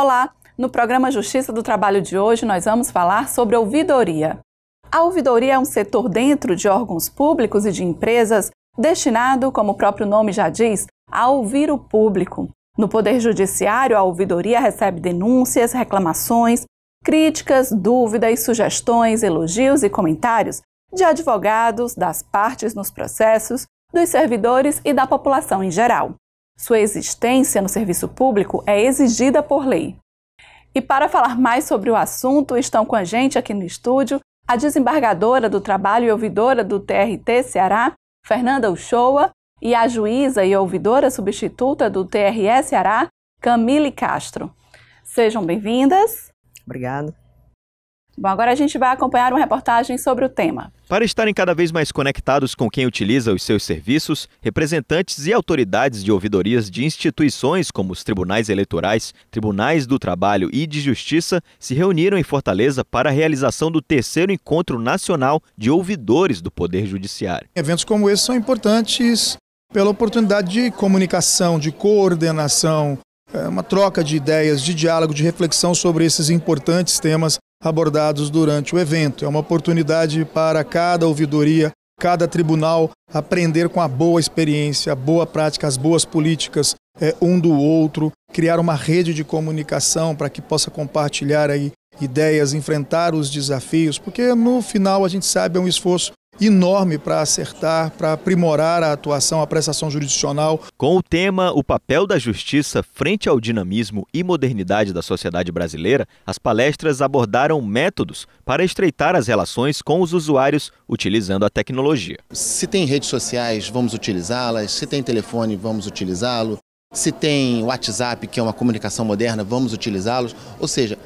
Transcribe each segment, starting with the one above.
Olá! No programa Justiça do Trabalho de hoje, nós vamos falar sobre ouvidoria. A ouvidoria é um setor dentro de órgãos públicos e de empresas destinado, como o próprio nome já diz, a ouvir o público. No Poder Judiciário, a ouvidoria recebe denúncias, reclamações, críticas, dúvidas, sugestões, elogios e comentários de advogados, das partes nos processos, dos servidores e da população em geral. Sua existência no serviço público é exigida por lei. E para falar mais sobre o assunto, estão com a gente aqui no estúdio a desembargadora do trabalho e ouvidora do TRT Ceará, Fernanda Uchoa, e a juíza e ouvidora substituta do TRS Ceará, Camille Castro. Sejam bem-vindas. Obrigada. Bom, agora a gente vai acompanhar uma reportagem sobre o tema. Para estarem cada vez mais conectados com quem utiliza os seus serviços, representantes e autoridades de ouvidorias de instituições como os tribunais eleitorais, tribunais do trabalho e de justiça se reuniram em Fortaleza para a realização do terceiro encontro nacional de ouvidores do Poder Judiciário. Eventos como esse são importantes pela oportunidade de comunicação, de coordenação, é, uma troca de ideias, de diálogo, de reflexão sobre esses importantes temas abordados durante o evento. É uma oportunidade para cada ouvidoria, cada tribunal aprender com a boa experiência, a boa prática, as boas políticas é, um do outro, criar uma rede de comunicação para que possa compartilhar aí ideias, enfrentar os desafios, porque no final a gente sabe é um esforço enorme para acertar, para aprimorar a atuação, a prestação jurisdicional. Com o tema O papel da justiça frente ao dinamismo e modernidade da sociedade brasileira, as palestras abordaram métodos para estreitar as relações com os usuários utilizando a tecnologia. Se tem redes sociais, vamos utilizá-las, se tem telefone, vamos utilizá-lo. Se tem WhatsApp, que é uma comunicação moderna, vamos utilizá-los. Ou seja,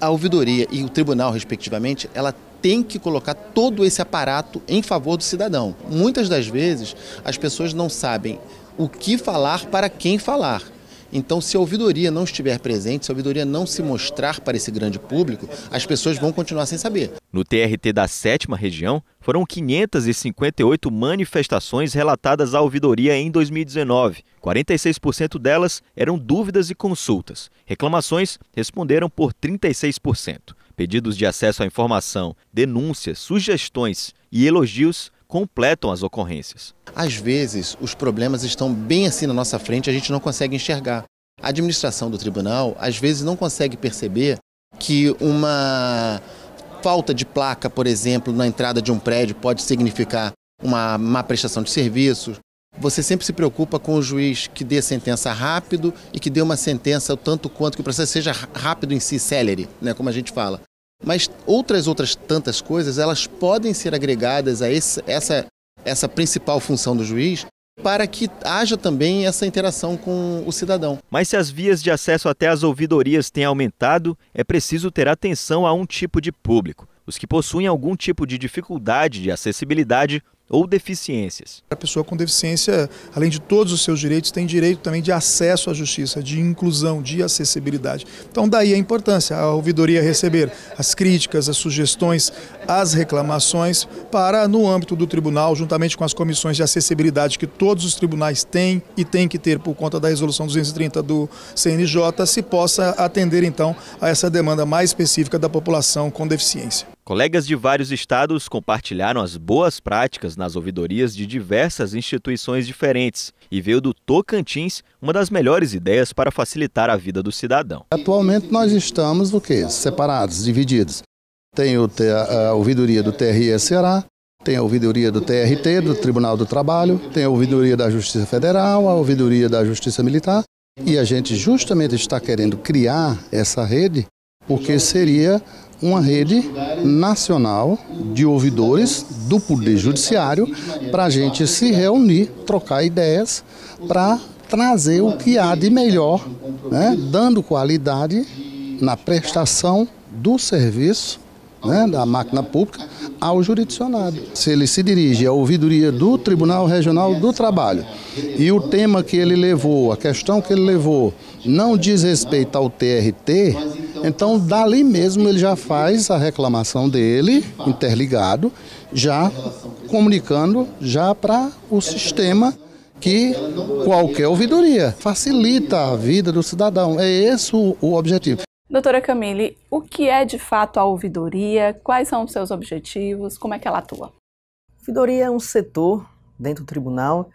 a ouvidoria e o tribunal, respectivamente, ela tem que colocar todo esse aparato em favor do cidadão. Muitas das vezes as pessoas não sabem o que falar para quem falar. Então, se a ouvidoria não estiver presente, se a ouvidoria não se mostrar para esse grande público, as pessoas vão continuar sem saber. No TRT da sétima região, foram 558 manifestações relatadas à ouvidoria em 2019. 46% delas eram dúvidas e consultas. Reclamações responderam por 36%. Pedidos de acesso à informação, denúncias, sugestões e elogios completam as ocorrências. Às vezes, os problemas estão bem assim na nossa frente, a gente não consegue enxergar. A administração do tribunal, às vezes, não consegue perceber que uma falta de placa, por exemplo, na entrada de um prédio pode significar uma má prestação de serviços. Você sempre se preocupa com o juiz que dê sentença rápido e que dê uma sentença o tanto quanto que o processo seja rápido em si, celere, né, como a gente fala. Mas outras outras tantas coisas, elas podem ser agregadas a esse, essa, essa principal função do juiz para que haja também essa interação com o cidadão. Mas se as vias de acesso até as ouvidorias têm aumentado, é preciso ter atenção a um tipo de público. Os que possuem algum tipo de dificuldade de acessibilidade ou deficiências. A pessoa com deficiência, além de todos os seus direitos, tem direito também de acesso à justiça, de inclusão, de acessibilidade. Então daí a importância, a ouvidoria receber as críticas, as sugestões, as reclamações para no âmbito do tribunal, juntamente com as comissões de acessibilidade que todos os tribunais têm e têm que ter por conta da resolução 230 do CNJ, se possa atender então a essa demanda mais específica da população com deficiência. Colegas de vários estados compartilharam as boas práticas nas ouvidorias de diversas instituições diferentes e veio do Tocantins uma das melhores ideias para facilitar a vida do cidadão. Atualmente nós estamos o quê? Separados, divididos. Tem a ouvidoria do TRE-Ceará, tem a ouvidoria do TRT, do Tribunal do Trabalho, tem a ouvidoria da Justiça Federal, a ouvidoria da Justiça Militar. E a gente justamente está querendo criar essa rede porque seria uma rede nacional de ouvidores do Poder Judiciário para a gente se reunir, trocar ideias para trazer o que há de melhor, né, dando qualidade na prestação do serviço né, da máquina pública ao jurisdicionado. Se ele se dirige à ouvidoria do Tribunal Regional do Trabalho e o tema que ele levou, a questão que ele levou, não diz respeito ao TRT, então, então, dali mesmo ele já faz a reclamação dele, interligado, já comunicando já para o sistema que qualquer ouvidoria facilita a vida do cidadão. É esse o, o objetivo. Doutora Camille, o que é de fato a ouvidoria? Quais são os seus objetivos? Como é que ela atua? A ouvidoria é um setor dentro do tribunal,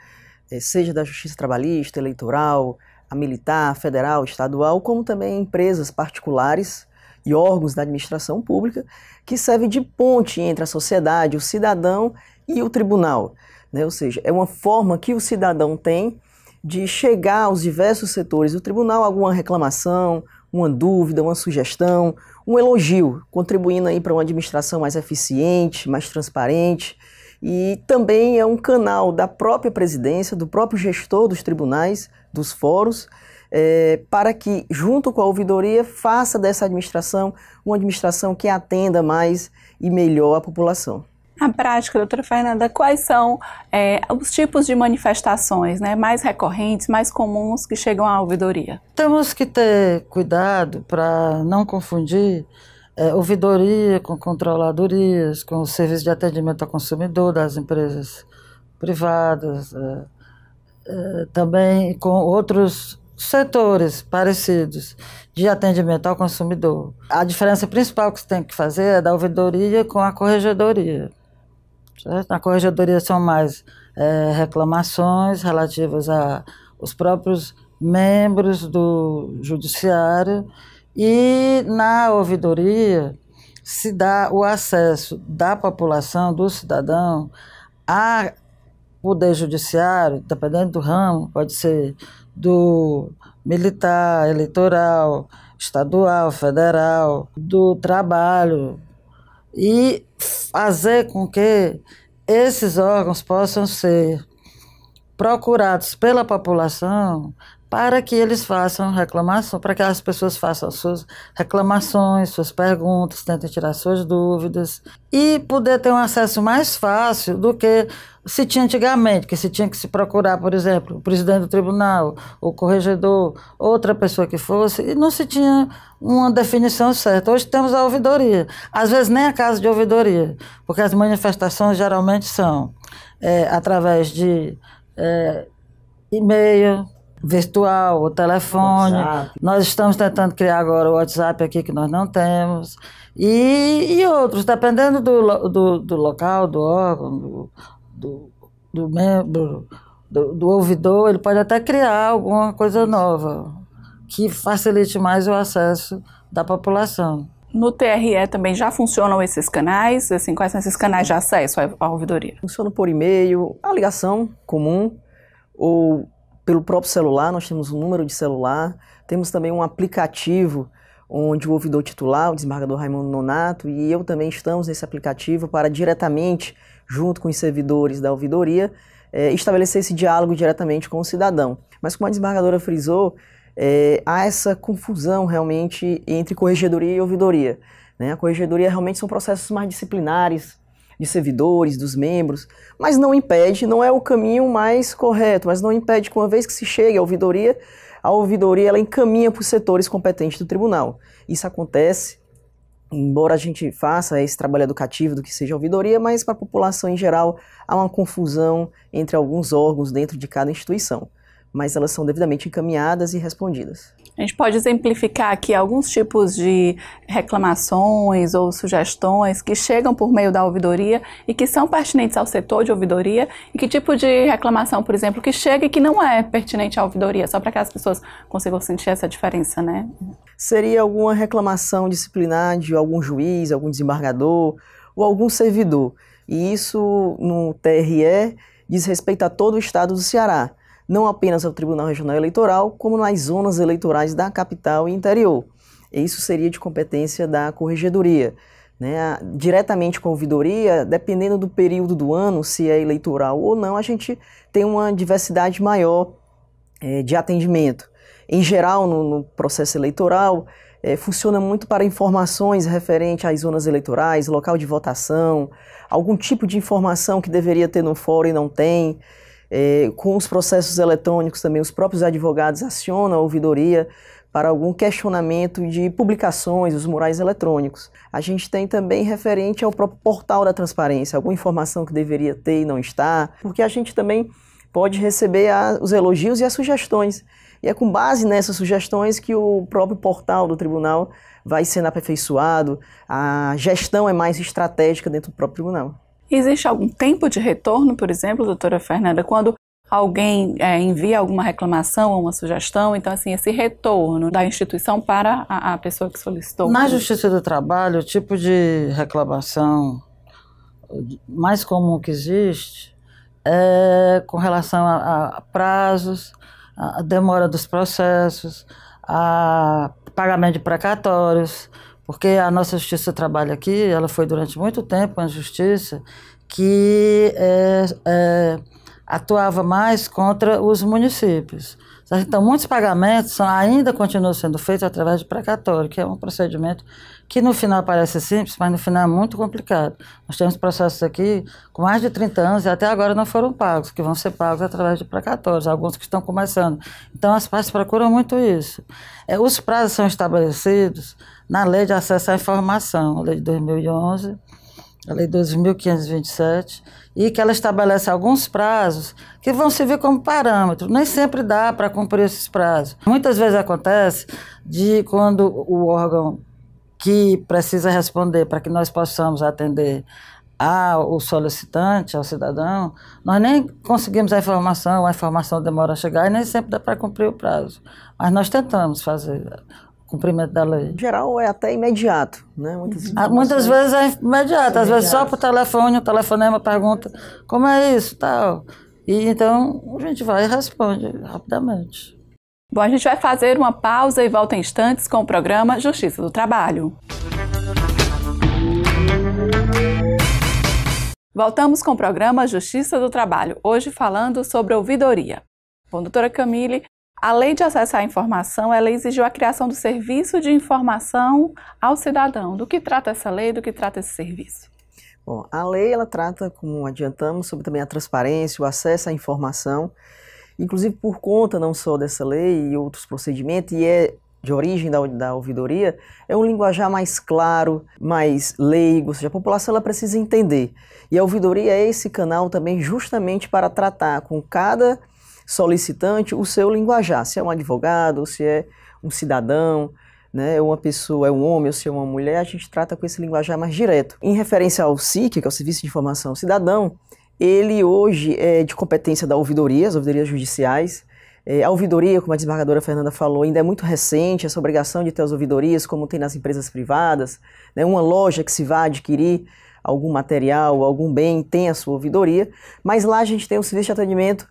eh, seja da justiça trabalhista, eleitoral, militar, federal, estadual, como também empresas particulares e órgãos da administração pública, que serve de ponte entre a sociedade, o cidadão e o tribunal. Né? Ou seja, é uma forma que o cidadão tem de chegar aos diversos setores do tribunal alguma reclamação, uma dúvida, uma sugestão, um elogio, contribuindo aí para uma administração mais eficiente, mais transparente. E também é um canal da própria presidência, do próprio gestor dos tribunais, dos fóruns, é, para que, junto com a ouvidoria, faça dessa administração uma administração que atenda mais e melhor a população. Na prática, doutora Fernanda, quais são é, os tipos de manifestações né, mais recorrentes, mais comuns que chegam à ouvidoria? Temos que ter cuidado para não confundir é, ouvidoria com controladorias, com o serviço de atendimento ao consumidor das empresas privadas, é, eh, também com outros setores parecidos de atendimento ao consumidor. A diferença principal que você tem que fazer é da ouvidoria com a corregedoria. Certo? Na corregedoria são mais é, reclamações relativas aos próprios membros do judiciário e na ouvidoria se dá o acesso da população, do cidadão, a poder judiciário, tá dependendo do ramo, pode ser do militar, eleitoral, estadual, federal, do trabalho, e fazer com que esses órgãos possam ser procurados pela população para que eles façam reclamação, para que as pessoas façam suas reclamações, suas perguntas, tentem tirar suas dúvidas e poder ter um acesso mais fácil do que se tinha antigamente, que se tinha que se procurar, por exemplo, o presidente do tribunal, o corregedor, outra pessoa que fosse, e não se tinha uma definição certa. Hoje temos a ouvidoria, às vezes nem a casa de ouvidoria, porque as manifestações geralmente são é, através de é, e-mail virtual, o telefone. WhatsApp. Nós estamos tentando criar agora o WhatsApp aqui que nós não temos. E, e outros, dependendo do, do, do, local, do órgão, do, do, do membro, do, do ouvidor, ele pode até criar alguma coisa nova que facilite mais o acesso da população. No TRE também já funcionam esses canais? Assim, quais são esses canais de acesso à ouvidoria? Funcionam por e-mail, a ligação comum ou pelo próprio celular, nós temos um número de celular, temos também um aplicativo onde o ouvidor titular, o desembargador Raimundo Nonato e eu também estamos nesse aplicativo para diretamente, junto com os servidores da ouvidoria, é, estabelecer esse diálogo diretamente com o cidadão. Mas como a desembargadora frisou, é, há essa confusão realmente entre corregedoria e ouvidoria. Né? A corregedoria realmente são processos mais disciplinares de servidores, dos membros, mas não impede, não é o caminho mais correto, mas não impede que uma vez que se chegue à ouvidoria, a ouvidoria ela encaminha para os setores competentes do tribunal. Isso acontece, embora a gente faça esse trabalho educativo do que seja ouvidoria, mas para a população em geral há uma confusão entre alguns órgãos dentro de cada instituição mas elas são devidamente encaminhadas e respondidas. A gente pode exemplificar aqui alguns tipos de reclamações ou sugestões que chegam por meio da ouvidoria e que são pertinentes ao setor de ouvidoria e que tipo de reclamação, por exemplo, que chega e que não é pertinente à ouvidoria, só para que as pessoas consigam sentir essa diferença, né? Seria alguma reclamação disciplinar de algum juiz, algum desembargador ou algum servidor. E isso no TRE diz respeito a todo o estado do Ceará não apenas ao Tribunal Regional Eleitoral, como nas zonas eleitorais da capital e interior. Isso seria de competência da Corregedoria. Né? Diretamente com a ouvidoria, dependendo do período do ano, se é eleitoral ou não, a gente tem uma diversidade maior é, de atendimento. Em geral, no, no processo eleitoral, é, funciona muito para informações referentes às zonas eleitorais, local de votação, algum tipo de informação que deveria ter no fórum e não tem. É, com os processos eletrônicos também, os próprios advogados acionam a ouvidoria para algum questionamento de publicações, os murais eletrônicos. A gente tem também referente ao próprio portal da transparência, alguma informação que deveria ter e não está, porque a gente também pode receber a, os elogios e as sugestões. E é com base nessas sugestões que o próprio portal do tribunal vai sendo aperfeiçoado, a gestão é mais estratégica dentro do próprio tribunal. Existe algum tempo de retorno, por exemplo, doutora Fernanda, quando alguém é, envia alguma reclamação ou uma sugestão? Então, assim, esse retorno da instituição para a, a pessoa que solicitou? Na Justiça do Trabalho, o tipo de reclamação mais comum que existe é com relação a, a prazos, a demora dos processos, a pagamento de precatórios, porque a nossa justiça trabalha aqui, ela foi durante muito tempo uma justiça que é, é, atuava mais contra os municípios. Então, muitos pagamentos ainda continuam sendo feitos através de precatório, que é um procedimento que no final parece simples, mas no final é muito complicado. Nós temos processos aqui com mais de 30 anos e até agora não foram pagos, que vão ser pagos através de precatórios, alguns que estão começando. Então as partes procuram muito isso. É, os prazos são estabelecidos na Lei de Acesso à Informação, a Lei de 2011, a Lei 12.527, e que ela estabelece alguns prazos que vão servir como parâmetro. Nem sempre dá para cumprir esses prazos. Muitas vezes acontece de quando o órgão que precisa responder para que nós possamos atender ao solicitante, ao cidadão, nós nem conseguimos a informação, a informação demora a chegar e nem sempre dá para cumprir o prazo. Mas nós tentamos fazer o cumprimento da lei. Em geral é até imediato, né? Muitas, ah, Muitas vezes é imediato, é às vezes só por telefone, o telefonema pergunta como é isso, tal. E então a gente vai e responde rapidamente. Bom, a gente vai fazer uma pausa e volta em instantes com o programa Justiça do Trabalho. Voltamos com o programa Justiça do Trabalho, hoje falando sobre ouvidoria. Bom, doutora Camille, a Lei de Acesso à Informação, ela exigiu a criação do serviço de informação ao cidadão. Do que trata essa lei, do que trata esse serviço? Bom, a lei, ela trata, como adiantamos, sobre também a transparência, o acesso à informação, inclusive por conta não só dessa lei e outros procedimentos, e é de origem da, da ouvidoria, é um linguajar mais claro, mais leigo, ou seja, a população ela precisa entender. E a ouvidoria é esse canal também justamente para tratar com cada solicitante o seu linguajar, se é um advogado, se é um cidadão, né, é uma pessoa é um homem ou se é uma mulher, a gente trata com esse linguajar mais direto. Em referência ao SIC, que é o Serviço de Informação Cidadão, ele hoje é de competência da ouvidoria, as ouvidorias judiciais. É, a ouvidoria, como a desembargadora Fernanda falou, ainda é muito recente, essa obrigação de ter as ouvidorias, como tem nas empresas privadas. Né? Uma loja que se vá adquirir algum material, algum bem, tem a sua ouvidoria, mas lá a gente tem o serviço de atendimento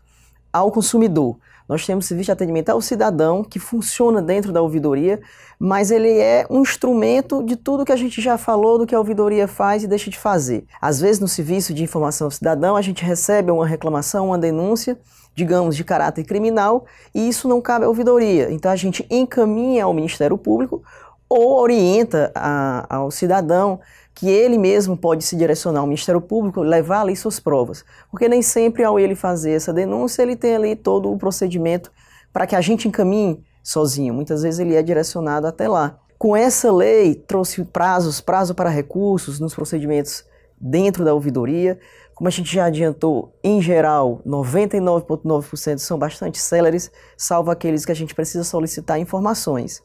ao consumidor. Nós temos serviço de atendimento ao cidadão, que funciona dentro da ouvidoria, mas ele é um instrumento de tudo que a gente já falou do que a ouvidoria faz e deixa de fazer. Às vezes, no serviço de informação ao cidadão, a gente recebe uma reclamação, uma denúncia, digamos, de caráter criminal, e isso não cabe à ouvidoria. Então, a gente encaminha ao Ministério Público ou orienta a, ao cidadão que ele mesmo pode se direcionar ao Ministério Público, levar ali suas provas. Porque nem sempre, ao ele fazer essa denúncia, ele tem ali todo o procedimento para que a gente encaminhe sozinho. Muitas vezes ele é direcionado até lá. Com essa lei, trouxe prazos, prazo para recursos nos procedimentos dentro da ouvidoria. Como a gente já adiantou, em geral, 99,9% são bastante céleres, salvo aqueles que a gente precisa solicitar informações.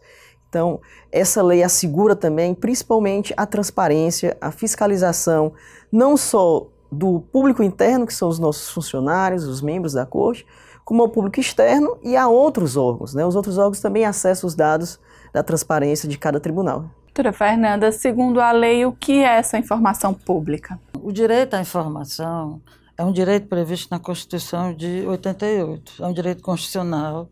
Então, essa lei assegura também, principalmente, a transparência, a fiscalização, não só do público interno, que são os nossos funcionários, os membros da corte, como ao público externo e a outros órgãos. Né? Os outros órgãos também acessam os dados da transparência de cada tribunal. Doutora Fernanda, segundo a lei, o que é essa informação pública? O direito à informação é um direito previsto na Constituição de 88, é um direito constitucional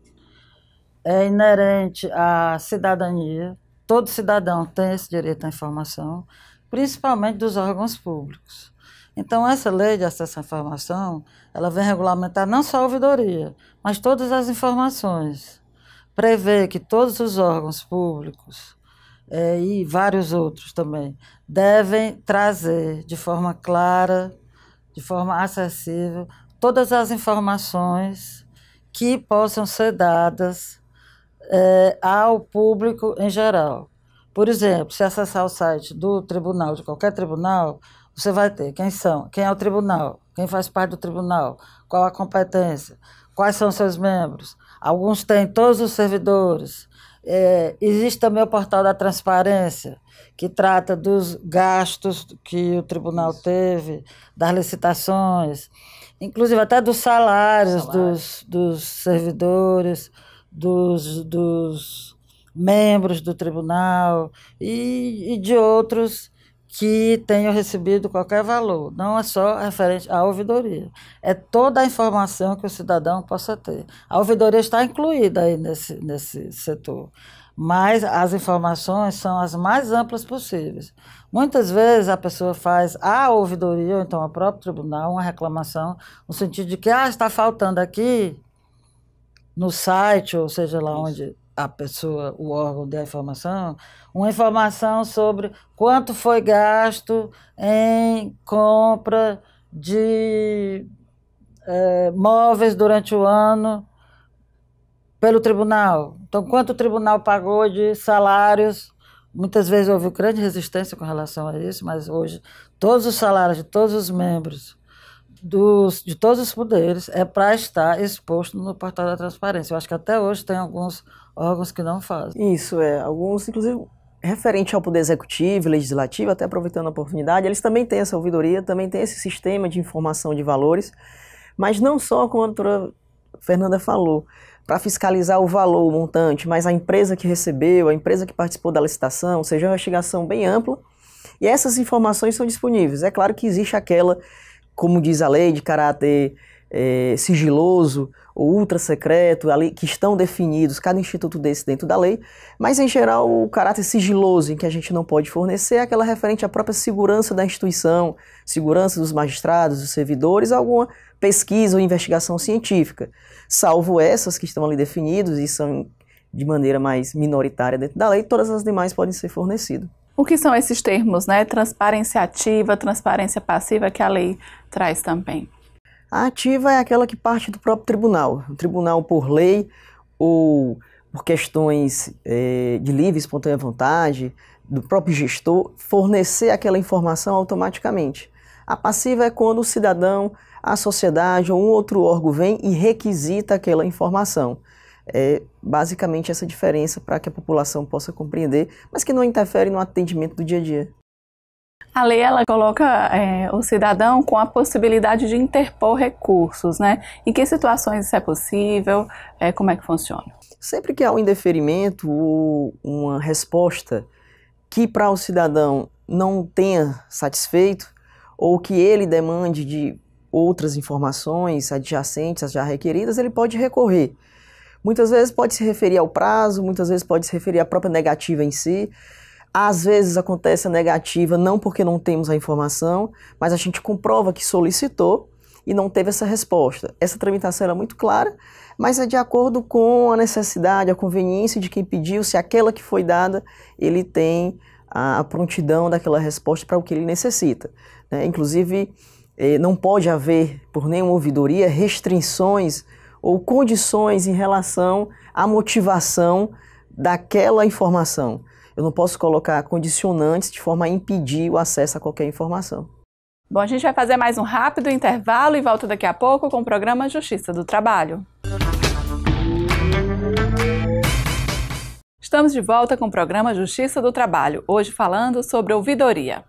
é inerente à cidadania. Todo cidadão tem esse direito à informação, principalmente dos órgãos públicos. Então, essa lei de acesso à informação, ela vem regulamentar não só a ouvidoria, mas todas as informações. Prevê que todos os órgãos públicos é, e vários outros também devem trazer de forma clara, de forma acessível, todas as informações que possam ser dadas eh, ao público em geral. Por exemplo, se acessar o site do tribunal, de qualquer tribunal, você vai ter quem são, quem é o tribunal, quem faz parte do tribunal, qual a competência, quais são seus membros. Alguns têm todos os servidores. É, existe também o portal da transparência, que trata dos gastos que o tribunal teve, das licitações, inclusive até dos salários, salários. Dos, dos servidores dos, dos membros do tribunal e, e de outros que tenham recebido qualquer valor. Não é só referente à ouvidoria. É toda a informação que o cidadão possa ter. A ouvidoria está incluída aí nesse, nesse setor. Mas as informações são as mais amplas possíveis. Muitas vezes a pessoa faz à ouvidoria, ou então ao próprio tribunal, uma reclamação, no sentido de que ah, está faltando aqui no site, ou seja lá Isso. onde a pessoa, o órgão der a informação, uma informação sobre quanto foi gasto em compra de é, móveis durante o ano pelo tribunal. Então, quanto o tribunal pagou de salários? Muitas vezes houve grande resistência com relação a isso, mas hoje todos os salários de todos os membros dos, de todos os poderes é para estar exposto no portal da transparência. Eu acho que até hoje tem alguns órgãos que não fazem. Isso, é. Alguns, inclusive, referente ao poder executivo, legislativo, até aproveitando a oportunidade, eles também têm essa ouvidoria, também têm esse sistema de informação de valores, mas não só, como a doutora Fernanda falou, para fiscalizar o valor, o montante, mas a empresa que recebeu, a empresa que participou da licitação, ou seja, uma investigação bem ampla, e essas informações são disponíveis. É claro que existe aquela como diz a lei, de caráter é, sigiloso ou ultra secreto, ali, que estão definidos, cada instituto desse dentro da lei, mas em geral o caráter sigiloso em que a gente não pode fornecer é aquela referente à própria segurança da instituição, segurança dos magistrados, dos servidores, alguma pesquisa ou investigação científica, salvo essas que estão ali definidas e são de maneira mais minoritária dentro da lei, todas as demais podem ser fornecidas. O que são esses termos, né? Transparência ativa, transparência passiva, que a lei traz também. A ativa é aquela que parte do próprio tribunal. O tribunal, por lei ou por questões é, de livre e espontânea vontade, do próprio gestor, fornecer aquela informação automaticamente. A passiva é quando o cidadão, a sociedade ou um outro órgão vem e requisita aquela informação é basicamente essa diferença para que a população possa compreender, mas que não interfere no atendimento do dia a dia. A lei ela coloca é, o cidadão com a possibilidade de interpor recursos, né? Em que situações isso é possível? É, como é que funciona? Sempre que há um indeferimento ou uma resposta que para o cidadão não tenha satisfeito ou que ele demande de outras informações adjacentes às já requeridas, ele pode recorrer Muitas vezes pode se referir ao prazo, muitas vezes pode se referir à própria negativa em si. Às vezes acontece a negativa não porque não temos a informação, mas a gente comprova que solicitou e não teve essa resposta. Essa tramitação era muito clara, mas é de acordo com a necessidade, a conveniência de quem pediu, se aquela que foi dada ele tem a prontidão daquela resposta para o que ele necessita. Né? Inclusive, eh, não pode haver, por nenhuma ouvidoria, restrições ou condições em relação à motivação daquela informação. Eu não posso colocar condicionantes de forma a impedir o acesso a qualquer informação. Bom, a gente vai fazer mais um rápido intervalo e volta daqui a pouco com o programa Justiça do Trabalho. Estamos de volta com o programa Justiça do Trabalho, hoje falando sobre ouvidoria.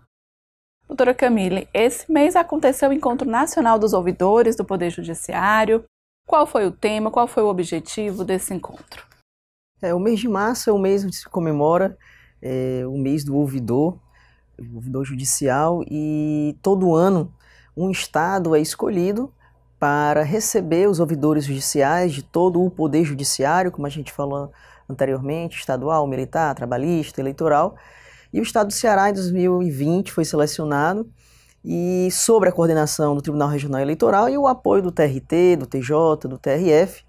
Doutora Camille, esse mês aconteceu o Encontro Nacional dos Ouvidores do Poder Judiciário qual foi o tema, qual foi o objetivo desse encontro? É, o mês de março é o mês onde se comemora é, o mês do ouvidor, o ouvidor judicial, e todo ano um Estado é escolhido para receber os ouvidores judiciais de todo o poder judiciário, como a gente falou anteriormente, estadual, militar, trabalhista, eleitoral. E o Estado do Ceará, em 2020, foi selecionado e sobre a coordenação do Tribunal Regional Eleitoral e o apoio do TRT, do TJ, do TRF,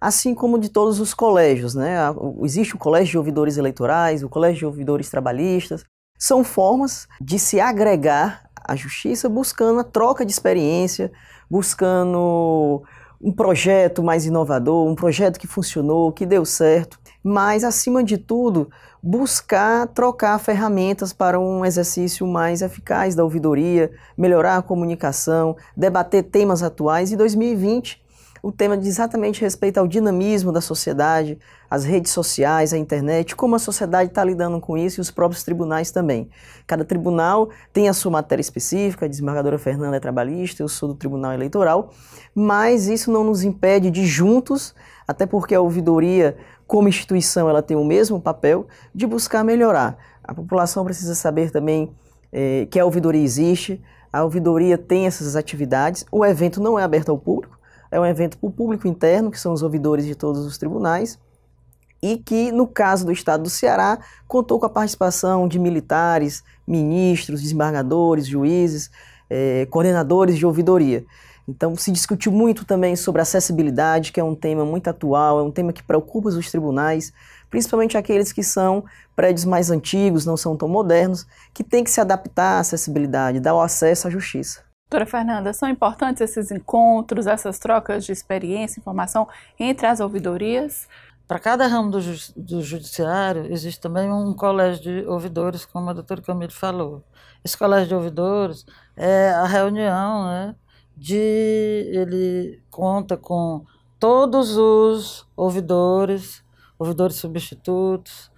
assim como de todos os colégios. Né? Existe o Colégio de Ouvidores Eleitorais, o Colégio de Ouvidores Trabalhistas. São formas de se agregar à justiça buscando a troca de experiência, buscando um projeto mais inovador, um projeto que funcionou, que deu certo mas acima de tudo, buscar trocar ferramentas para um exercício mais eficaz da ouvidoria, melhorar a comunicação, debater temas atuais. E 2020, o tema de exatamente respeito ao dinamismo da sociedade, as redes sociais, a internet, como a sociedade está lidando com isso e os próprios tribunais também. Cada tribunal tem a sua matéria específica, a desembargadora Fernanda é trabalhista, eu sou do Tribunal Eleitoral, mas isso não nos impede de juntos, até porque a ouvidoria como instituição, ela tem o mesmo papel de buscar melhorar. A população precisa saber também é, que a ouvidoria existe, a ouvidoria tem essas atividades, o evento não é aberto ao público, é um evento para o público interno, que são os ouvidores de todos os tribunais, e que, no caso do estado do Ceará, contou com a participação de militares, ministros, desembargadores, juízes, é, coordenadores de ouvidoria. Então, se discutiu muito também sobre acessibilidade, que é um tema muito atual, é um tema que preocupa os tribunais, principalmente aqueles que são prédios mais antigos, não são tão modernos, que têm que se adaptar à acessibilidade, dar o acesso à justiça. Doutora Fernanda, são importantes esses encontros, essas trocas de experiência, informação entre as ouvidorias? Para cada ramo do, ju do judiciário, existe também um colégio de ouvidores, como a doutora Camille falou. Esse colégio de ouvidores é a reunião, né? de ele conta com todos os ouvidores, ouvidores substitutos,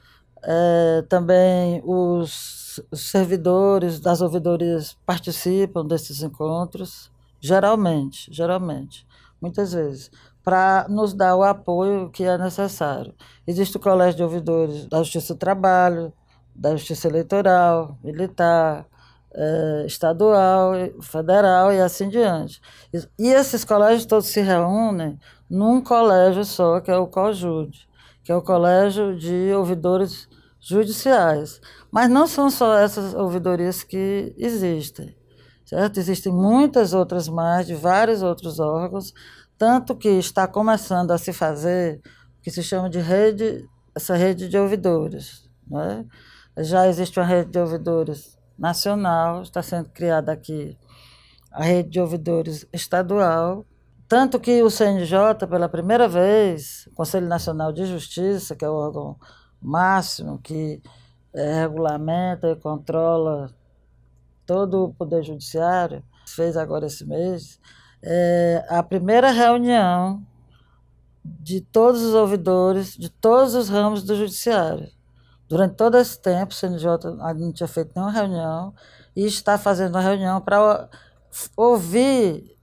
é, também os servidores das ouvidorias participam desses encontros, geralmente, geralmente, muitas vezes, para nos dar o apoio que é necessário. Existe o Colégio de Ouvidores da Justiça do Trabalho, da Justiça Eleitoral, Militar, é, estadual, eh, federal e assim diante. E, esses colégios todos se reúnem num colégio só, que é o COJUDE, que é o Colégio de Ouvidores Judiciais. Mas não são só essas ouvidorias que existem, certo? Existem muitas outras mais, de vários outros órgãos, tanto que está começando a se fazer o que se chama de rede, essa rede de ouvidores. Não é? Já existe uma rede de ouvidores nacional, está sendo criada aqui a rede de ouvidores estadual, tanto que o CNJ, pela primeira vez, o Conselho Nacional de Justiça, que é o órgão máximo que é, regulamenta e controla todo o Poder Judiciário, fez agora esse mês, é, a primeira reunião de todos os ouvidores, de todos os ramos do Judiciário. Durante todo esse tempo, o CNJ não tinha feito nenhuma reunião e está fazendo uma reunião para ouvir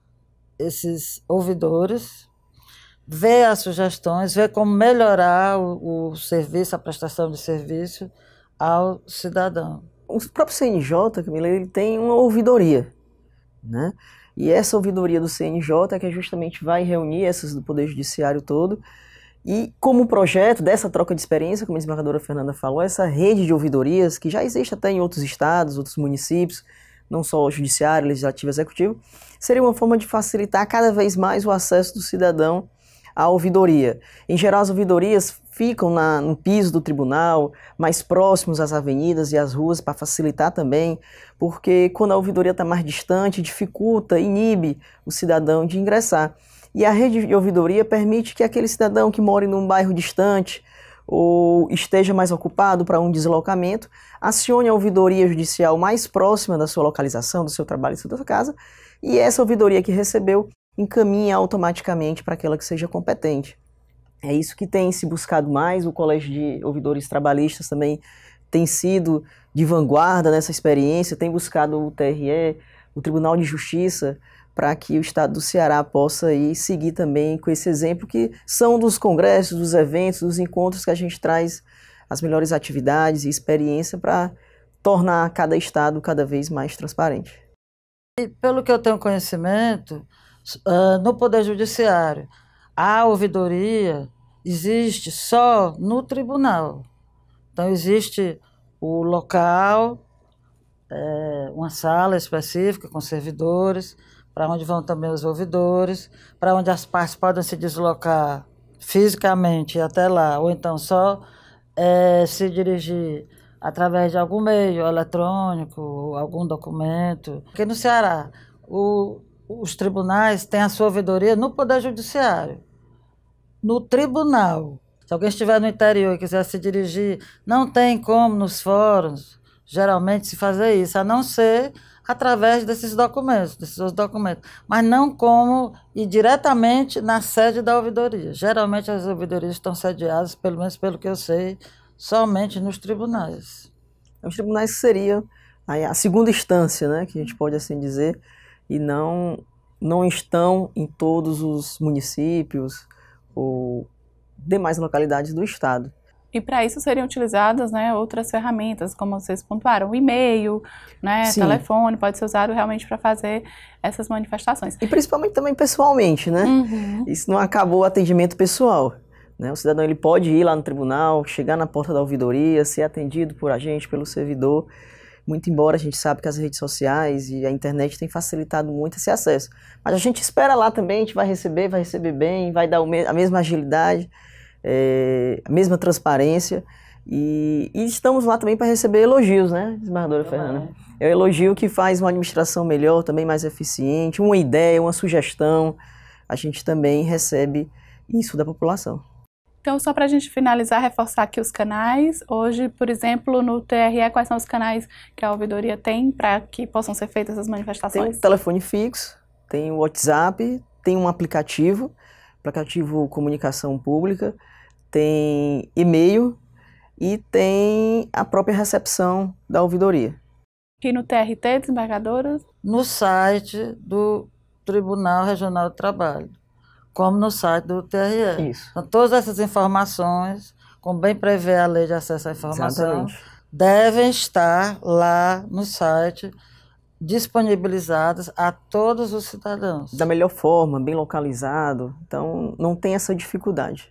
esses ouvidores, ver as sugestões, ver como melhorar o, o serviço, a prestação de serviço ao cidadão. O próprio CNJ, Camila, ele tem uma ouvidoria, né? E essa ouvidoria do CNJ é que justamente vai reunir essas do Poder Judiciário todo e como projeto dessa troca de experiência, como a desembargadora Fernanda falou, essa rede de ouvidorias que já existe até em outros estados, outros municípios, não só o judiciário, legislativo, executivo, seria uma forma de facilitar cada vez mais o acesso do cidadão à ouvidoria. Em geral, as ouvidorias ficam na, no piso do tribunal, mais próximos às avenidas e às ruas, para facilitar também, porque quando a ouvidoria está mais distante, dificulta, inibe o cidadão de ingressar. E a rede de ouvidoria permite que aquele cidadão que mora em um bairro distante ou esteja mais ocupado para um deslocamento, acione a ouvidoria judicial mais próxima da sua localização, do seu trabalho e da sua casa, e essa ouvidoria que recebeu encaminha automaticamente para aquela que seja competente. É isso que tem se buscado mais, o Colégio de Ouvidores Trabalhistas também tem sido de vanguarda nessa experiência, tem buscado o TRE, o Tribunal de Justiça, para que o Estado do Ceará possa aí seguir também com esse exemplo que são dos congressos, dos eventos, dos encontros que a gente traz as melhores atividades e experiência para tornar cada estado cada vez mais transparente. E pelo que eu tenho conhecimento, ah, no Poder Judiciário, a ouvidoria existe só no tribunal. Então, existe o local, eh, uma sala específica com servidores, para onde vão também os ouvidores, para onde as partes podem se deslocar fisicamente até lá, ou então só é, se dirigir através de algum meio eletrônico, algum documento. Porque no Ceará, o, os tribunais têm a sua ouvidoria no Poder Judiciário, no tribunal. Se alguém estiver no interior e quiser se dirigir, não tem como nos fóruns, geralmente, se fazer isso, a não ser através desses documentos, desses documentos, mas não como e diretamente na sede da ouvidoria. Geralmente as ouvidorias estão sediadas, pelo menos pelo que eu sei, somente nos tribunais. É, os tribunais seria a segunda instância, né, que a gente pode assim dizer, e não não estão em todos os municípios ou demais localidades do estado. E para isso seriam utilizadas né, outras ferramentas, como vocês pontuaram, o e-mail, né, telefone, pode ser usado realmente para fazer essas manifestações. E principalmente também pessoalmente, né? Uhum. Isso não acabou o atendimento pessoal. Né? O cidadão ele pode ir lá no tribunal, chegar na porta da ouvidoria, ser atendido por a gente, pelo servidor. Muito embora a gente sabe que as redes sociais e a internet têm facilitado muito esse acesso. Mas a gente espera lá também, a gente vai receber, vai receber bem, vai dar a mesma agilidade. Uhum é, a mesma transparência. E, e, estamos lá também para receber elogios, né, desembargadora Fernanda? É um elogio que faz uma administração melhor, também mais eficiente, uma ideia, uma sugestão. A gente também recebe isso da população. Então, só para a gente finalizar, reforçar aqui os canais. Hoje, por exemplo, no TRE, quais são os canais que a ouvidoria tem para que possam ser feitas as manifestações? Tem o telefone fixo, tem o WhatsApp, tem um aplicativo para Cativo Comunicação Pública, tem e-mail e tem a própria recepção da ouvidoria. E no TRT, desembargadora? No site do Tribunal Regional do Trabalho, como no site do TRE. Isso. Então, todas essas informações, como bem prevê a Lei de Acesso à Informação, Exatamente. devem estar lá no site disponibilizadas a todos os cidadãos. Da melhor forma, bem localizado, então não tem essa dificuldade.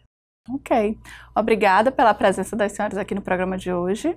Ok. Obrigada pela presença das senhoras aqui no programa de hoje.